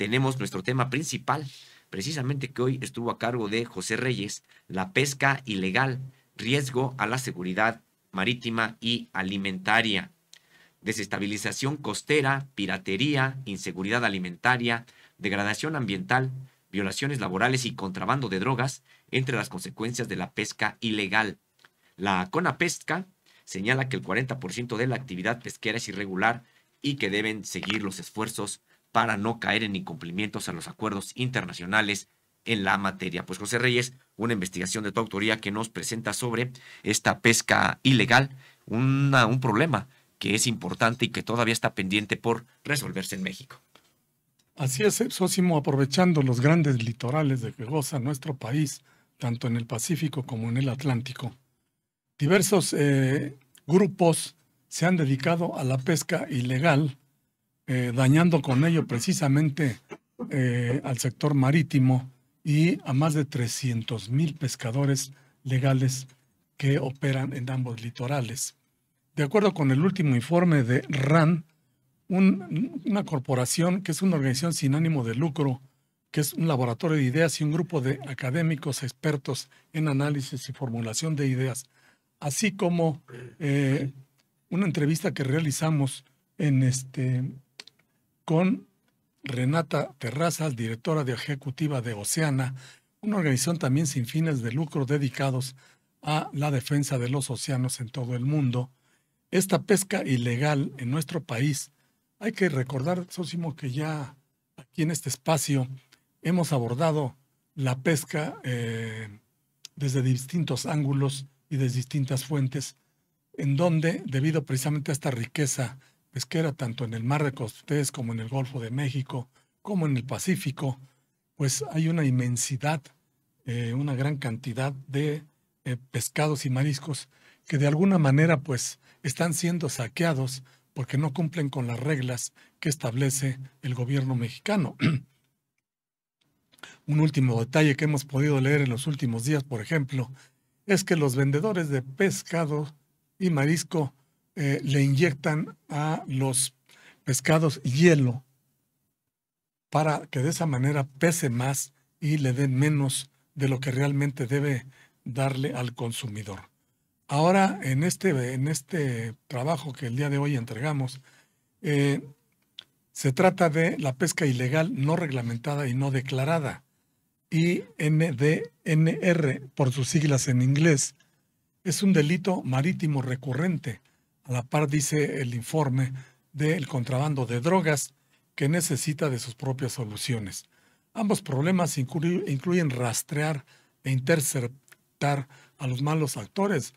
tenemos nuestro tema principal, precisamente que hoy estuvo a cargo de José Reyes, la pesca ilegal, riesgo a la seguridad marítima y alimentaria, desestabilización costera, piratería, inseguridad alimentaria, degradación ambiental, violaciones laborales y contrabando de drogas entre las consecuencias de la pesca ilegal. La CONAPESCA señala que el 40% de la actividad pesquera es irregular y que deben seguir los esfuerzos para no caer en incumplimientos a los acuerdos internacionales en la materia. Pues José Reyes, una investigación de tu autoría que nos presenta sobre esta pesca ilegal, un problema que es importante y que todavía está pendiente por resolverse en México. Así es, Sósimo, aprovechando los grandes litorales de que goza nuestro país, tanto en el Pacífico como en el Atlántico, diversos eh, grupos se han dedicado a la pesca ilegal eh, dañando con ello precisamente eh, al sector marítimo y a más de 300 mil pescadores legales que operan en ambos litorales. De acuerdo con el último informe de RAN, una corporación que es una organización sin ánimo de lucro, que es un laboratorio de ideas y un grupo de académicos expertos en análisis y formulación de ideas, así como eh, una entrevista que realizamos en, este, con Renata Terrazas, directora de ejecutiva de Oceana, una organización también sin fines de lucro dedicados a la defensa de los océanos en todo el mundo. Esta pesca ilegal en nuestro país, hay que recordar, Sosimo, que ya aquí en este espacio hemos abordado la pesca eh, desde distintos ángulos y desde distintas fuentes, en donde, debido precisamente a esta riqueza pesquera, tanto en el Mar de Cortés como en el Golfo de México, como en el Pacífico, pues hay una inmensidad, eh, una gran cantidad de eh, pescados y mariscos que de alguna manera pues están siendo saqueados porque no cumplen con las reglas que establece el gobierno mexicano. Un último detalle que hemos podido leer en los últimos días, por ejemplo, es que los vendedores de pescado y marisco eh, le inyectan a los pescados hielo para que de esa manera pese más y le den menos de lo que realmente debe darle al consumidor. Ahora, en este, en este trabajo que el día de hoy entregamos, eh, se trata de la pesca ilegal no reglamentada y no declarada, Y INDNR por sus siglas en inglés. Es un delito marítimo recurrente a la par dice el informe del contrabando de drogas que necesita de sus propias soluciones. Ambos problemas incluyen rastrear e interceptar a los malos actores,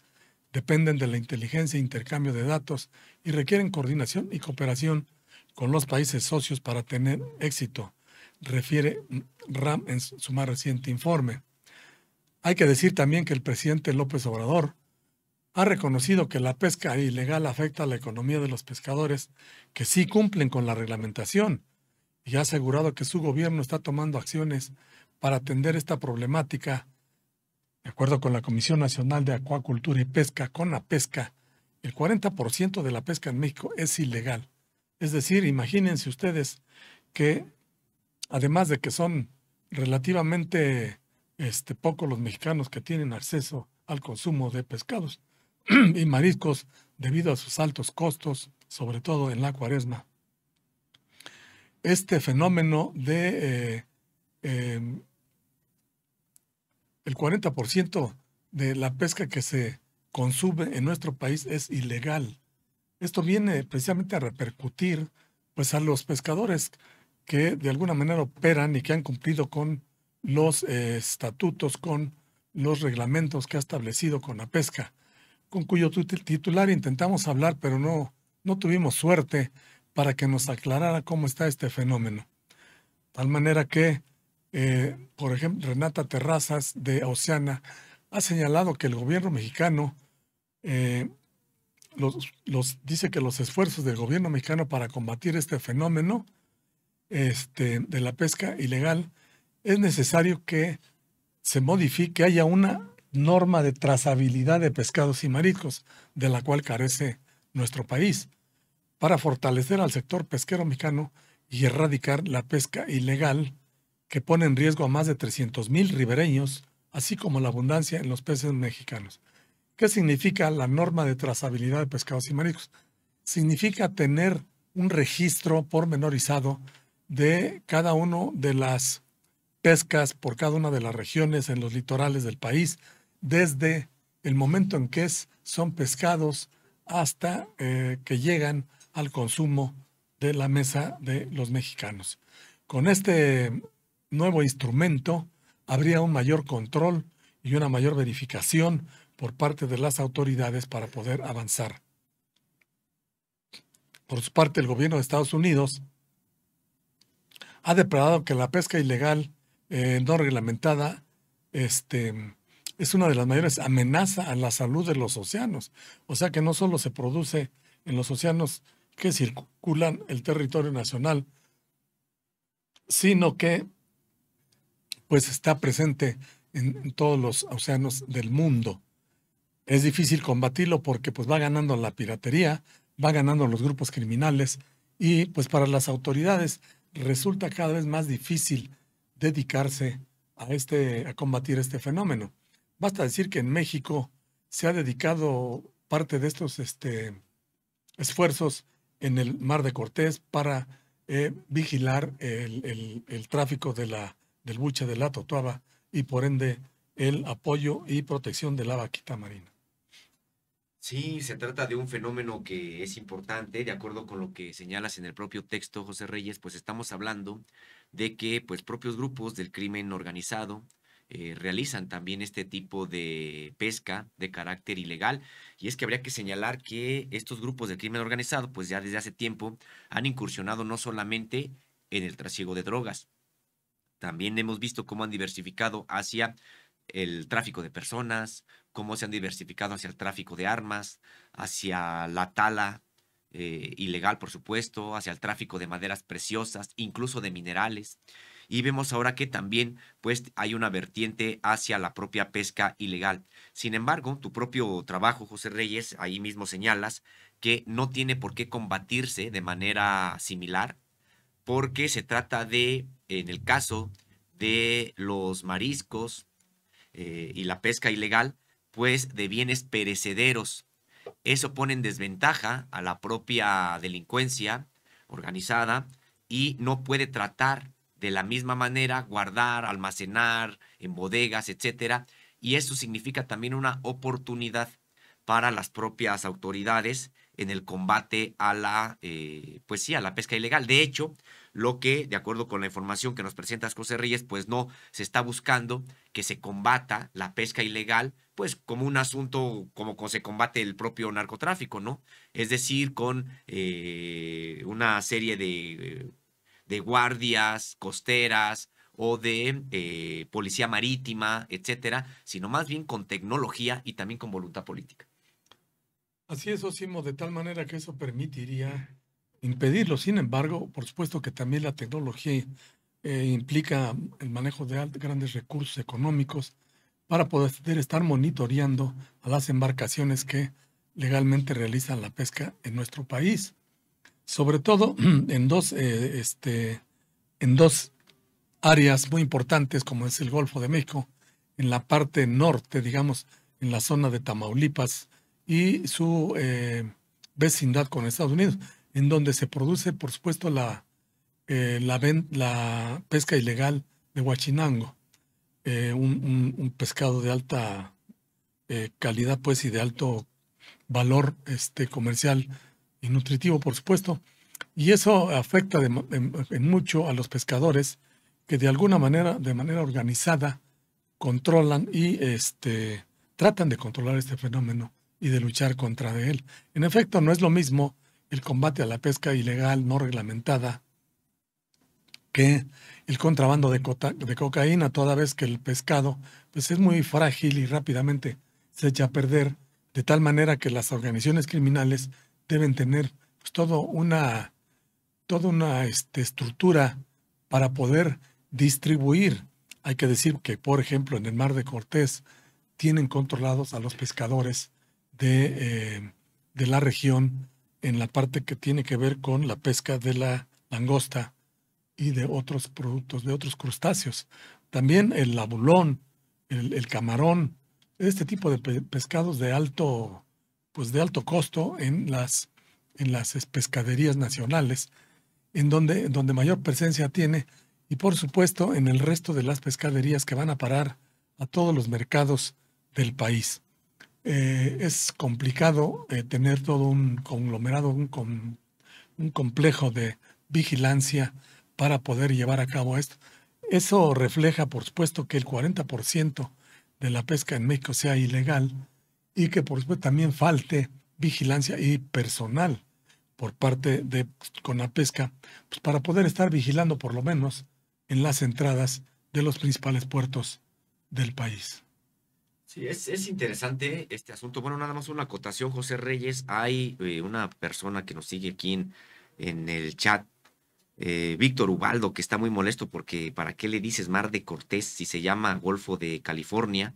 dependen de la inteligencia e intercambio de datos y requieren coordinación y cooperación con los países socios para tener éxito, refiere RAM en su más reciente informe. Hay que decir también que el presidente López Obrador ha reconocido que la pesca ilegal afecta a la economía de los pescadores que sí cumplen con la reglamentación y ha asegurado que su gobierno está tomando acciones para atender esta problemática, de acuerdo con la Comisión Nacional de Acuacultura y Pesca, con la pesca, el 40% de la pesca en México es ilegal. Es decir, imagínense ustedes que, además de que son relativamente este, pocos los mexicanos que tienen acceso al consumo de pescados, y mariscos debido a sus altos costos, sobre todo en la cuaresma. Este fenómeno de eh, em, el 40% de la pesca que se consume en nuestro país es ilegal. Esto viene precisamente a repercutir pues, a los pescadores que de alguna manera operan y que han cumplido con los eh, estatutos, con los reglamentos que ha establecido con la pesca con cuyo titular intentamos hablar, pero no, no tuvimos suerte para que nos aclarara cómo está este fenómeno. Tal manera que, eh, por ejemplo, Renata Terrazas de Oceana ha señalado que el gobierno mexicano eh, los, dice que los esfuerzos del gobierno mexicano para combatir este fenómeno este, de la pesca ilegal es necesario que se modifique, haya una norma de trazabilidad de pescados y mariscos, de la cual carece nuestro país, para fortalecer al sector pesquero mexicano y erradicar la pesca ilegal que pone en riesgo a más de 300.000 ribereños, así como la abundancia en los peces mexicanos. ¿Qué significa la norma de trazabilidad de pescados y mariscos? Significa tener un registro pormenorizado de cada una de las pescas por cada una de las regiones en los litorales del país, desde el momento en que son pescados hasta eh, que llegan al consumo de la mesa de los mexicanos. Con este nuevo instrumento habría un mayor control y una mayor verificación por parte de las autoridades para poder avanzar. Por su parte, el gobierno de Estados Unidos ha declarado que la pesca ilegal eh, no reglamentada este, es una de las mayores amenazas a la salud de los océanos. O sea que no solo se produce en los océanos que circulan el territorio nacional, sino que pues está presente en, todos los océanos del mundo. Es difícil combatirlo porque pues va ganando la piratería, va ganando los grupos criminales y pues para las autoridades resulta cada vez más difícil dedicarse a este a combatir este fenómeno. Basta decir que en México se ha dedicado parte de estos este, esfuerzos en el Mar de Cortés para eh, vigilar el, tráfico de la, del buche de la Totuaba y por ende el apoyo y protección de la vaquita marina. Sí, se trata de un fenómeno que es importante, de acuerdo con lo que señalas en el propio texto, José Reyes, pues estamos hablando de que pues propios grupos del crimen organizado, eh, realizan también este tipo de pesca de carácter ilegal. Y es que habría que señalar que estos grupos de crimen organizado, pues ya desde hace tiempo, han incursionado no solamente en el trasiego de drogas, también hemos visto cómo han diversificado hacia el tráfico de personas, cómo se han diversificado hacia el tráfico de armas, hacia la tala eh, ilegal, por supuesto, hacia el tráfico de maderas preciosas, incluso de minerales y vemos ahora que también pues hay una vertiente hacia la propia pesca ilegal. Sin embargo, tu propio trabajo, José Reyes, ahí mismo señalas que no tiene por qué combatirse de manera similar porque se trata de, en el caso de los mariscos eh, y la pesca ilegal, pues de bienes perecederos. Eso pone en desventaja a la propia delincuencia organizada y no puede tratar de la misma manera, guardar, almacenar en bodegas, etcétera. Y eso significa también una oportunidad para las propias autoridades en el combate a la, eh, pues sí, a la pesca ilegal. De hecho, lo que, de acuerdo con la información que nos presenta José Reyes, pues no, se está buscando que se combata la pesca ilegal, pues como un asunto, como se combate el propio narcotráfico, ¿no? Es decir, con eh, una serie de eh, de guardias costeras o de eh, policía marítima, etcétera, sino más bien con tecnología y también con voluntad política. Así es, Osimo, de tal manera que eso permitiría impedirlo. Sin embargo, por supuesto que también la tecnología eh, implica el manejo de grandes recursos económicos para poder estar monitoreando a las embarcaciones que legalmente realizan la pesca en nuestro país sobre todo en dos, eh, este, en dos áreas muy importantes como es el Golfo de México, en la parte norte, digamos, en la zona de Tamaulipas y su eh, vecindad con Estados Unidos, en donde se produce, por supuesto, la, eh, pesca ilegal de huachinango, un, un, pescado de alta calidad pues y de alto valor este, comercial y nutritivo, por supuesto. Y eso afecta en, mucho a los pescadores que de alguna manera, de manera organizada, controlan y este, tratan de controlar este fenómeno y de luchar contra él. En efecto, no es lo mismo el combate a la pesca ilegal no reglamentada que el contrabando de, cocaína, toda vez que el pescado pues es muy frágil y rápidamente se echa a perder, de tal manera que las organizaciones criminales deben tener pues, todo una, toda una este, estructura para poder distribuir. Hay que decir que, por ejemplo, en el mar de Cortés tienen controlados a los pescadores eh, de, la región en la parte que tiene que ver con la pesca de la langosta y de otros productos, de otros crustáceos. También el labulón, el, camarón, este tipo de pescados de alto pues de alto costo en las, en las pescaderías nacionales, en donde, donde mayor presencia tiene, y por supuesto en el resto de las pescaderías que van a parar a todos los mercados del país. Eh, es complicado eh, tener todo un conglomerado, un, un complejo de vigilancia para poder llevar a cabo esto. Eso refleja, por supuesto, que el 40% de la pesca en México sea ilegal y que por supuesto también falte vigilancia y personal por parte de pues, Conapesca pues, para poder estar vigilando por lo menos en las entradas de los principales puertos del país. Sí, es, interesante este asunto. Bueno, nada más una acotación, José Reyes. Hay eh, una persona que nos sigue aquí en, el chat eh, Víctor Ubaldo, que está muy molesto porque ¿para qué le dices Mar de Cortés si se llama Golfo de California?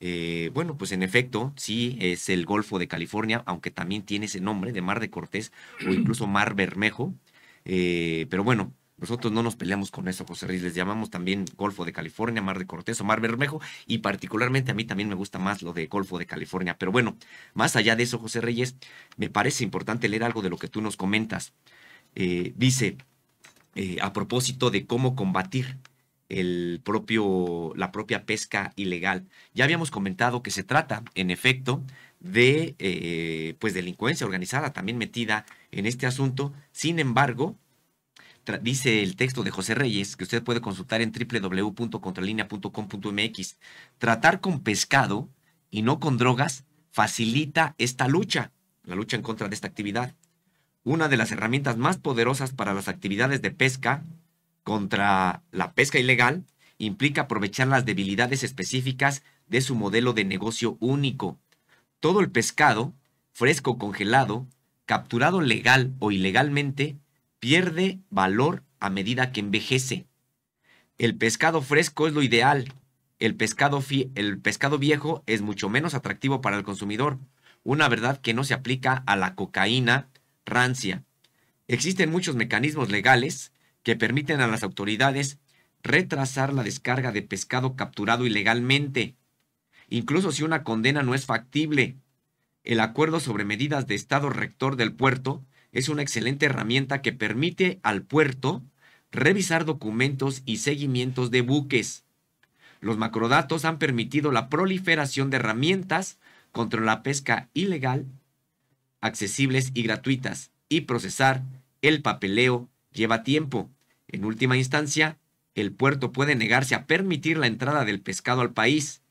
Eh, bueno, pues en efecto, sí es el Golfo de California, aunque también tiene ese nombre de Mar de Cortés o incluso Mar Bermejo. Eh, pero bueno, nosotros no nos peleamos con eso, José Reyes. Les llamamos también Golfo de California, Mar de Cortés o Mar Bermejo. Y particularmente a mí también me gusta más lo de Golfo de California. Pero bueno, más allá de eso, José Reyes, me parece importante leer algo de lo que tú nos comentas. Eh, dice, a propósito de cómo combatir el propio, la propia pesca ilegal. Ya habíamos comentado que se trata, en efecto, de eh, pues delincuencia organizada también metida en este asunto. Sin embargo, dice el texto de José Reyes, que usted puede consultar en www.contralinea.com.mx, tratar con pescado y no con drogas facilita esta lucha, la lucha en contra de esta actividad. Una de las herramientas más poderosas para las actividades de pesca contra la pesca ilegal implica aprovechar las debilidades específicas de su modelo de negocio único. Todo el pescado, fresco o congelado, capturado legal o ilegalmente, pierde valor a medida que envejece. El pescado fresco es lo ideal. El pescado, el pescado viejo es mucho menos atractivo para el consumidor, una verdad que no se aplica a la cocaína rancia. Existen muchos mecanismos legales que permiten a las autoridades retrasar la descarga de pescado capturado ilegalmente, incluso si una condena no es factible. El acuerdo sobre medidas de Estado rector del puerto es una excelente herramienta que permite al puerto revisar documentos y seguimientos de buques. Los macrodatos han permitido la proliferación de herramientas contra la pesca ilegal, accesibles y gratuitas, y procesar el papeleo lleva tiempo. En última instancia, el puerto puede negarse a permitir la entrada del pescado al país.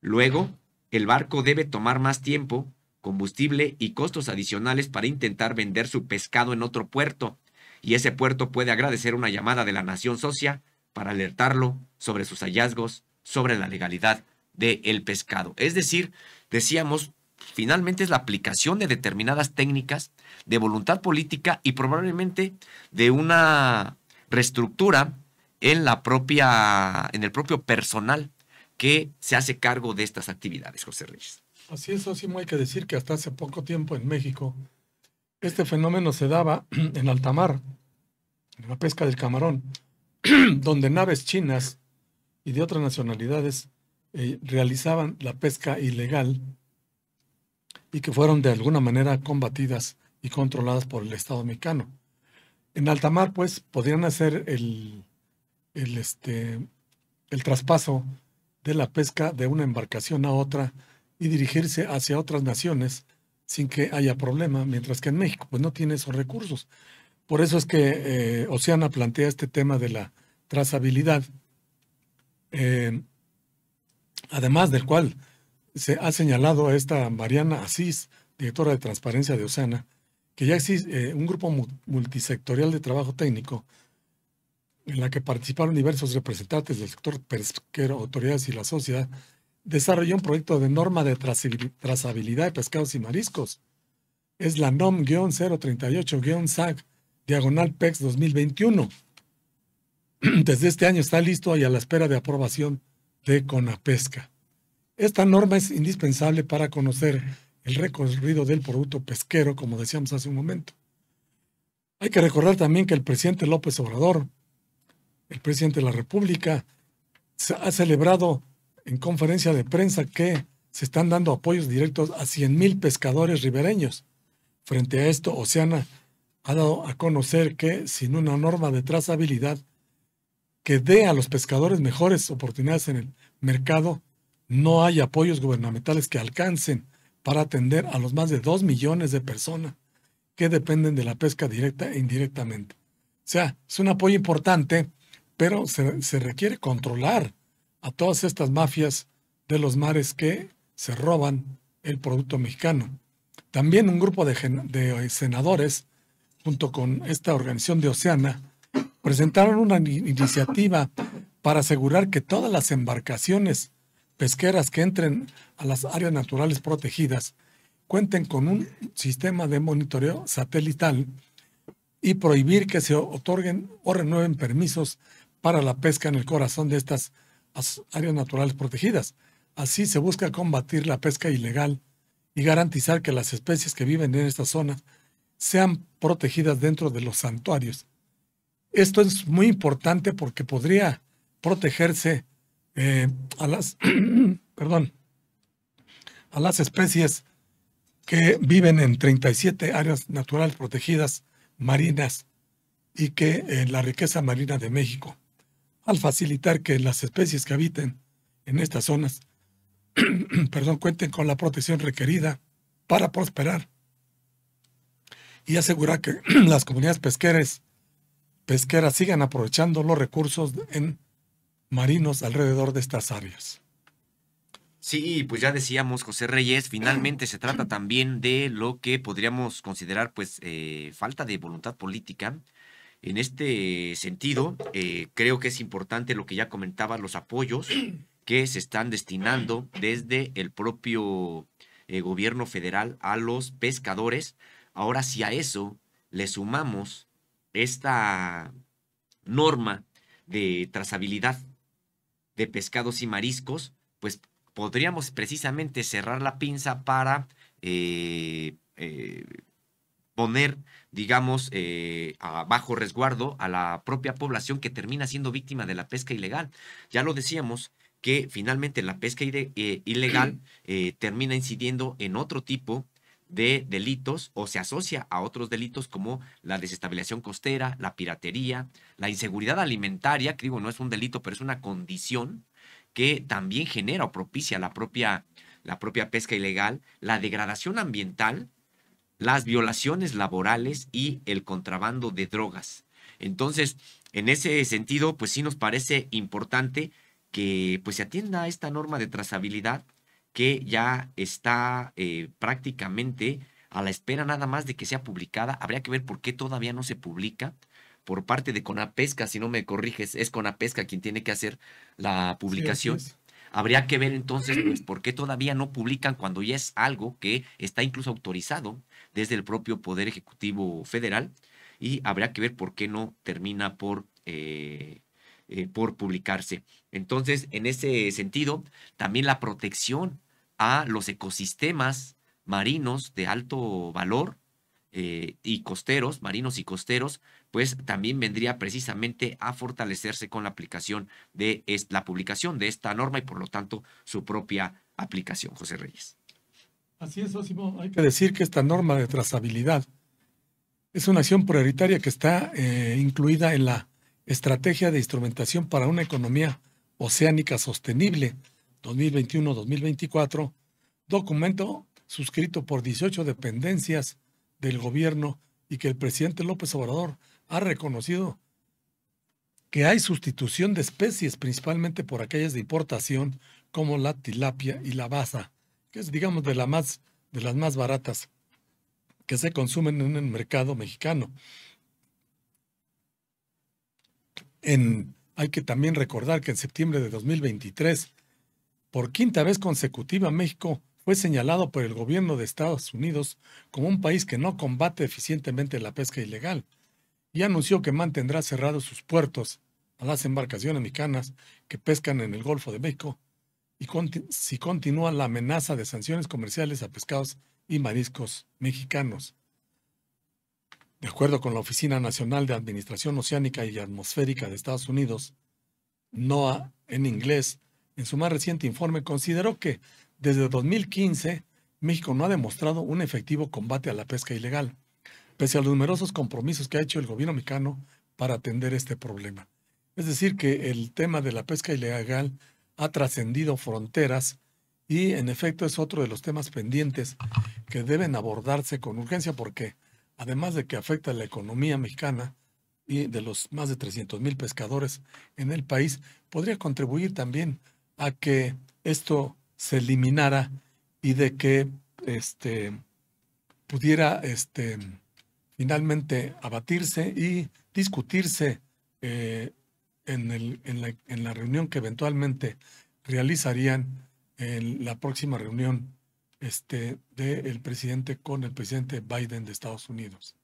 Luego, el barco debe tomar más tiempo, combustible y costos adicionales para intentar vender su pescado en otro puerto, y ese puerto puede agradecer una llamada de la nación socia para alertarlo sobre sus hallazgos, sobre la legalidad del pescado. Es decir, decíamos, finalmente es la aplicación de determinadas técnicas, de voluntad política y probablemente de una reestructura en, la propia, en el propio personal que se hace cargo de estas actividades, José Reyes. Así es, sí, hay que decir que hasta hace poco tiempo en México este fenómeno se daba en Altamar, en la pesca del camarón, donde naves chinas y de otras nacionalidades eh, realizaban la pesca ilegal y que fueron de alguna manera combatidas y controladas por el Estado mexicano en alta mar, pues, podrían hacer el, este, el traspaso de la pesca de una embarcación a otra y dirigirse hacia otras naciones sin que haya problema, mientras que en México pues no tiene esos recursos. Por eso es que eh, Oceana plantea este tema de la trazabilidad, eh, además del cual se ha señalado a esta Mariana Asís, directora de Transparencia de Oceana, que ya existe eh, un grupo multisectorial de trabajo técnico en la que participaron diversos representantes del sector pesquero, autoridades y la sociedad, desarrolló un proyecto de norma de trazabilidad de pescados y mariscos. Es la NOM-038-SAC, diagonal PEX 2021. Desde este año está listo y a la espera de aprobación de CONAPESCA. Esta norma es indispensable para conocer el recorrido del producto pesquero, como decíamos hace un momento. Hay que recordar también que el presidente López Obrador, el presidente de la República, ha celebrado en conferencia de prensa que se están dando apoyos directos a 100.000 pescadores ribereños. Frente a esto, Oceana ha dado a conocer que sin una norma de trazabilidad que dé a los pescadores mejores oportunidades en el mercado, no hay apoyos gubernamentales que alcancen para atender a los más de 2 millones de personas que dependen de la pesca directa e indirectamente. O sea, es un apoyo importante, pero se, requiere controlar a todas estas mafias de los mares que se roban el producto mexicano. También un grupo de, de eh, senadores, junto con esta organización de Oceana, presentaron una iniciativa para asegurar que todas las embarcaciones pesqueras que entren a las áreas naturales protegidas cuenten con un sistema de monitoreo satelital y prohibir que se otorguen o renueven permisos para la pesca en el corazón de estas áreas naturales protegidas. Así se busca combatir la pesca ilegal y garantizar que las especies que viven en estas zonas sean protegidas dentro de los santuarios. Esto es muy importante porque podría protegerse eh, a las, perdón, a las especies que viven en 37 áreas naturales protegidas marinas y que eh, la riqueza marina de México, al facilitar que las especies que habiten en estas zonas, perdón, cuenten con la protección requerida para prosperar y asegurar que las comunidades pesqueras, pesqueras sigan aprovechando los recursos en marinos alrededor de estas áreas. Sí, pues ya decíamos, José Reyes, finalmente se trata también de lo que podríamos considerar pues eh, falta de voluntad política. En este sentido, eh, creo que es importante lo que ya comentaba, los apoyos que se están destinando desde el propio eh, gobierno federal a los pescadores. Ahora, si a eso le sumamos esta norma de trazabilidad de pescados y mariscos, pues podríamos precisamente cerrar la pinza para eh, eh, poner, digamos, eh, a bajo resguardo a la propia población que termina siendo víctima de la pesca ilegal. Ya lo decíamos, que finalmente la pesca ilegal termina incidiendo en otro tipo de delitos o se asocia a otros delitos como la desestabilización costera, la piratería, la inseguridad alimentaria, que digo, no es un delito, pero es una condición que también genera o propicia la propia, la propia pesca ilegal, la degradación ambiental, las violaciones laborales y el contrabando de drogas. Entonces, en ese sentido, pues sí nos parece importante que pues se atienda a esta norma de trazabilidad que ya está eh, prácticamente a la espera nada más de que sea publicada. Habría que ver por qué todavía no se publica por parte de Conapesca, si no me corriges, es Conapesca quien tiene que hacer la publicación. Habría que ver entonces pues, por qué todavía no publican cuando ya es algo que está incluso autorizado desde el propio Poder Ejecutivo Federal y habría que ver por qué no termina por eh, eh, por publicarse. Entonces, en ese sentido, también la protección a los ecosistemas marinos de alto valor eh, y costeros, marinos y costeros, pues también vendría precisamente a fortalecerse con la aplicación de la publicación de esta norma y por lo tanto su propia aplicación, José Reyes. Así es, Osimo, hay que decir que esta norma de trazabilidad es una acción prioritaria que está eh, incluida en la Estrategia de Instrumentación para una Economía Oceánica Sostenible 2021-2024, documento suscrito por 18 dependencias del gobierno y que el presidente López Obrador ha reconocido que hay sustitución de especies, principalmente por aquellas de importación, como la tilapia y la baza, que es, digamos, de, la más, de las más baratas que se consumen en el mercado mexicano hay que también recordar que en septiembre de 2023, por quinta vez consecutiva, México fue señalado por el gobierno de Estados Unidos como un país que no combate eficientemente la pesca ilegal y anunció que mantendrá cerrados sus puertos a las embarcaciones mexicanas que pescan en el Golfo de México y si continúa la amenaza de sanciones comerciales a pescados y mariscos mexicanos. De acuerdo con la Oficina Nacional de Administración Oceánica y Atmosférica de Estados Unidos, NOAA, en inglés, en su más reciente informe consideró que desde 2015 México no ha demostrado un efectivo combate a la pesca ilegal, pese a los numerosos compromisos que ha hecho el gobierno mexicano para atender este problema. Es decir, que el tema de la pesca ilegal ha trascendido fronteras y en efecto es otro de los temas pendientes que deben abordarse con urgencia porque además de que afecta a la economía mexicana y de los más de 300 mil pescadores en el país, podría contribuir también a que esto se eliminara y de que este, pudiera este, finalmente abatirse y discutirse eh, en, la, reunión que eventualmente realizarían en la próxima reunión este, del presidente con el presidente Biden de Estados Unidos.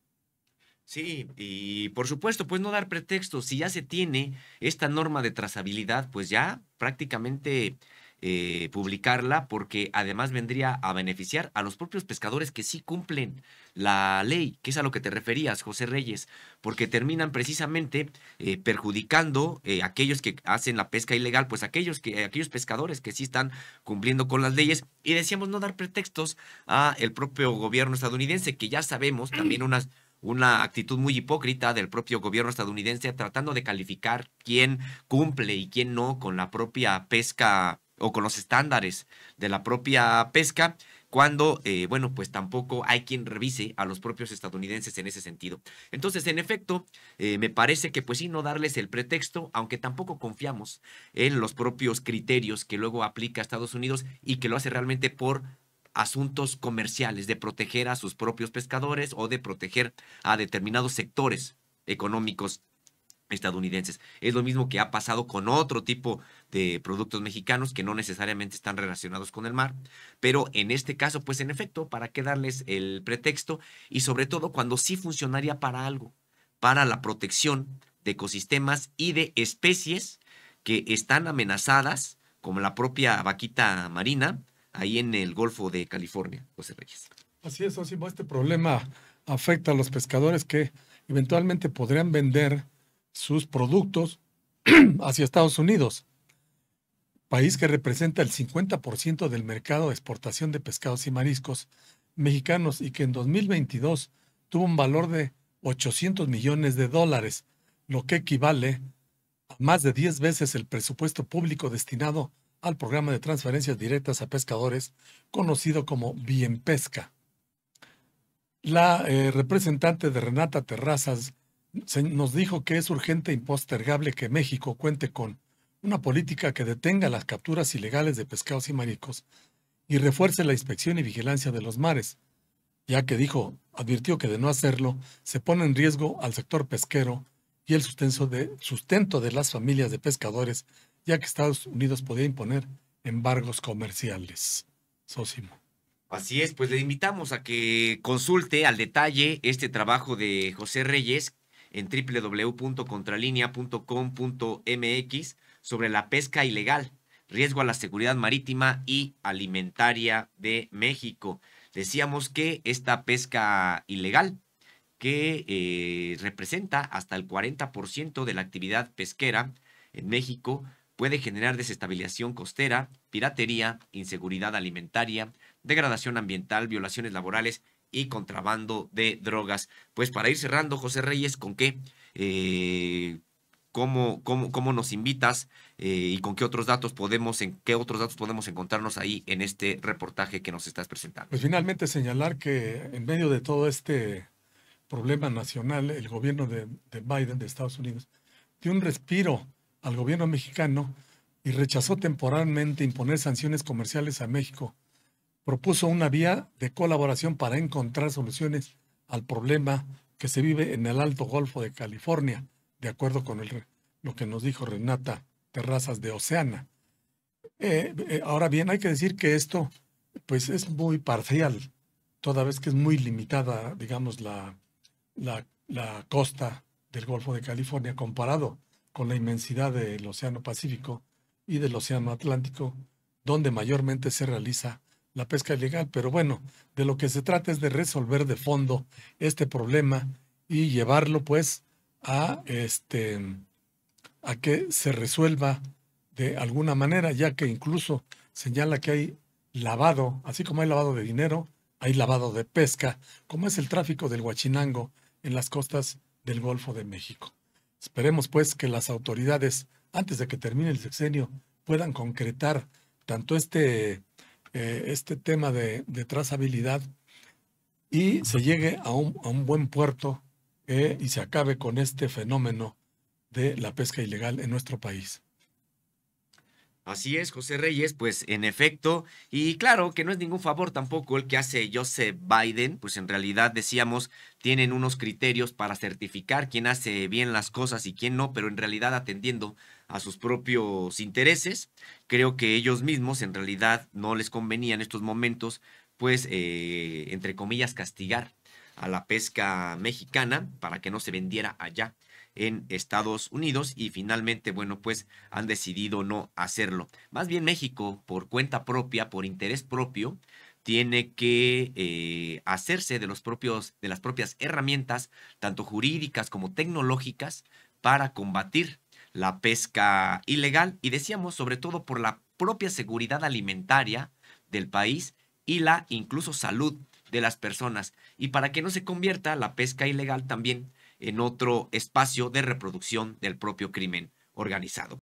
Sí, y por supuesto, pues no dar pretexto Si ya se tiene esta norma de trazabilidad, pues ya prácticamente eh, publicarla porque además vendría a beneficiar a los propios pescadores que sí cumplen la ley, que es a lo que te referías, José Reyes, porque terminan precisamente eh, perjudicando eh, aquellos que hacen la pesca ilegal, pues aquellos que aquellos pescadores que sí están cumpliendo con las leyes y decíamos no dar pretextos a el propio gobierno estadounidense que ya sabemos también una actitud muy hipócrita del propio gobierno estadounidense tratando de calificar quién cumple y quién no con la propia pesca o con los estándares de la propia pesca, cuando, eh, bueno, pues tampoco hay quien revise a los propios estadounidenses en ese sentido. Entonces, en efecto, eh, me parece que pues sí, no darles el pretexto, aunque tampoco confiamos en los propios criterios que luego aplica Estados Unidos y que lo hace realmente por asuntos comerciales, de proteger a sus propios pescadores o de proteger a determinados sectores económicos estadounidenses. Es lo mismo que ha pasado con otro tipo de productos mexicanos que no necesariamente están relacionados con el mar, pero en este caso, pues en efecto, ¿para qué darles el pretexto? Y sobre todo cuando sí funcionaría para algo, para la protección de ecosistemas y de especies que están amenazadas, como la propia vaquita marina, ahí en el Golfo de California, José Reyes. Así es, Osimo, este problema afecta a los pescadores que eventualmente podrían vender sus productos hacia Estados Unidos país que representa el 50% del mercado de exportación de pescados y mariscos mexicanos y que en 2022 tuvo un valor de 800 millones de dólares, lo que equivale a más de 10 veces el presupuesto público destinado al programa de transferencias directas a pescadores, conocido como Bien Pesca. La eh, representante de Renata Terrazas nos dijo que es urgente e impostergable que México cuente con una política que detenga las capturas ilegales de pescados y mariscos y refuerce la inspección y vigilancia de los mares, ya que dijo, advirtió que de no hacerlo se pone en riesgo al sector pesquero y el sustento de, sustento de las familias de pescadores, ya que Estados Unidos podía imponer embargos comerciales. Así es, pues le invitamos a que consulte al detalle este trabajo de José Reyes en www.contralinea.com.mx sobre la pesca ilegal, riesgo a la seguridad marítima y alimentaria de México. Decíamos que esta pesca ilegal, que eh, representa hasta el 40% de la actividad pesquera en México, puede generar desestabilización costera, piratería, inseguridad alimentaria, degradación ambiental, violaciones laborales y contrabando de drogas. Pues para ir cerrando, José Reyes, ¿con qué? Eh, cómo, nos invitas eh, y con qué otros datos podemos, en qué otros datos podemos encontrarnos ahí en este reportaje que nos estás presentando. Pues finalmente señalar que en medio de todo este problema nacional, el gobierno de Biden de Estados Unidos dio un respiro al gobierno mexicano y rechazó temporalmente imponer sanciones comerciales a México. Propuso una vía de colaboración para encontrar soluciones al problema que se vive en el Alto Golfo de California de acuerdo con el, lo que nos dijo Renata Terrazas de Oceana. Eh, eh, ahora bien, hay que decir que esto pues es muy parcial, toda vez que es muy limitada, digamos, la, la, la costa del Golfo de California comparado con la inmensidad del Océano Pacífico y del Océano Atlántico, donde mayormente se realiza la pesca ilegal. Pero bueno, de lo que se trata es de resolver de fondo este problema y llevarlo pues a, este, a que se resuelva de alguna manera, ya que incluso señala que hay lavado, así como hay lavado de dinero, hay lavado de pesca, como es el tráfico del huachinango en las costas del Golfo de México. Esperemos pues que las autoridades, antes de que termine el sexenio, puedan concretar tanto este, eh, este tema de, trazabilidad y se llegue a un, a un buen puerto eh, y se acabe con este fenómeno de la pesca ilegal en nuestro país. Así es, José Reyes, pues en efecto, y claro que no es ningún favor tampoco el que hace Joseph Biden, pues en realidad decíamos, tienen unos criterios para certificar quién hace bien las cosas y quién no, pero en realidad atendiendo a sus propios intereses, creo que ellos mismos en realidad no les convenía en estos momentos, pues, eh, entre comillas, castigar a la pesca mexicana para que no se vendiera allá en Estados Unidos y finalmente, bueno, pues han decidido no hacerlo. Más bien México, por cuenta propia, por interés propio, tiene que eh, hacerse de, los propios, de las propias herramientas, tanto jurídicas como tecnológicas, para combatir la pesca ilegal y decíamos sobre todo por la propia seguridad alimentaria del país y la incluso salud de las personas y para que no se convierta la pesca ilegal también en otro espacio de reproducción del propio crimen organizado.